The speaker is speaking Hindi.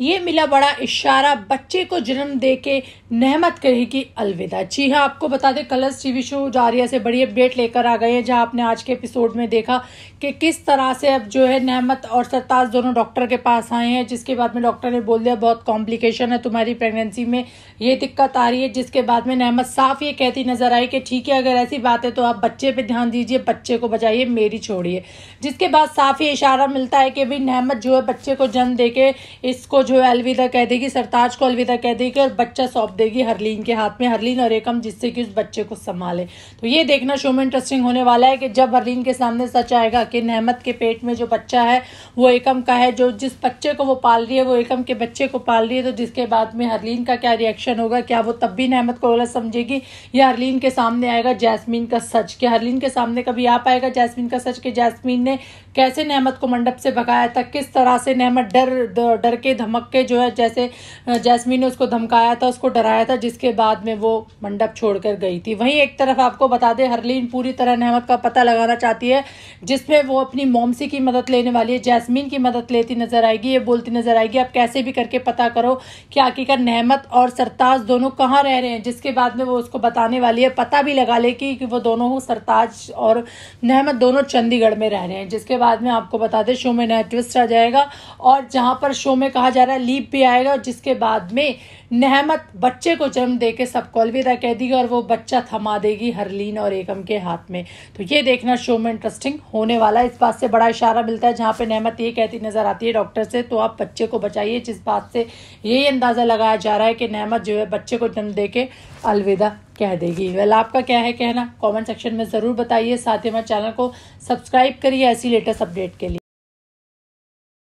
ये मिला बड़ा इशारा बच्चे को जन्म दे के नहमत करेगी अलविदा जी हाँ आपको बता दें कलर्स टीवी शो जारिया से बड़ी अपडेट लेकर आ गए हैं जहाँ आपने आज के एपिसोड में देखा कि किस तरह से अब जो है नहमत और सरताज दोनों डॉक्टर के पास आए हैं जिसके बाद में डॉक्टर ने बोल दिया बहुत कॉम्प्लिकेशन है तुम्हारी प्रेगनेंसी में ये दिक्कत आ रही है जिसके बाद में नहमत साफ ये कहती नजर आई कि ठीक है अगर ऐसी बात है तो आप बच्चे पर ध्यान दीजिए बच्चे को बचाइए मेरी छोड़िए जिसके बाद साफ ये इशारा मिलता है कि भाई नहमत जो है बच्चे को जन्म दे के इसको जो है अलविदा कह देगी सरताज को अलविदा कह देगी और बच्चा सौंप देगी हरलीन के हाथ में हरलीन और एकम जिससे कि उस बच्चे को संभाले तो ये देखना शो में इंटरेस्टिंग होने वाला है कि जब हरलीन के सामने सच आएगा कि नहमत के पेट में जो बच्चा है वो एकम का है जो जिस बच्चे को वो पाल रही है वो एकम के बच्चे को पाल रही है तो जिसके बाद में हरलीन का क्या रिएक्शन होगा क्या वो तब भी नहमत को गलत समझेगी या हरलीन के सामने आएगा जैसमिन का सच कि हरलीन के सामने कभी आ पाएगा जैसमिन का सच कि जैसमिन ने कैसे नहमत को मंडप से भगाया था किस तरह से नहमत डर डर के धम धमक के जो है जैसे जैस्मीन ने उसको धमकाया था उसको डराया था जिसके बाद में वो मंडप छोड़कर गई थी वहीं एक तरफ आपको बता दें हरलीन पूरी तरह नहमत का पता लगाना चाहती है जिसमें वो अपनी मोमसी की मदद लेने वाली है जैसमिन की मदद लेती नजर आएगी ये बोलती नजर आएगी आप कैसे भी करके पता करो कि आखिरकार नहमत और सरताज दोनों कहाँ रह रहे हैं जिसके बाद में वो उसको बताने वाली है पता भी लगा लेगी कि वो दोनों सरताज और नहमत दोनों चंडीगढ़ में रह रहे हैं जिसके बाद में आपको बता दें शो में नया ट्विस्ट आ जाएगा और जहां पर शो में कहा जाए बेचारा लीप भी आएगा और जिसके बाद में नहमत बच्चे को जन्म दे के सबको अलविदा कह देगी और वो बच्चा थमा देगी हरलीन और एकम के हाथ में तो ये देखना शो में इंटरेस्टिंग होने वाला है इस बात से बड़ा इशारा मिलता है जहाँ पे नहमत ये कहती नज़र आती है डॉक्टर से तो आप बच्चे को बचाइए जिस बात से यही अंदाज़ा लगाया जा रहा है कि नहमत जो है बच्चे को जन्म दे के अलविदा कह देगी वेल आपका क्या है कहना कॉमेंट सेक्शन में ज़रूर बताइए साथ ही हमारे चैनल को सब्सक्राइब करिए ऐसी लेटेस्ट अपडेट के लिए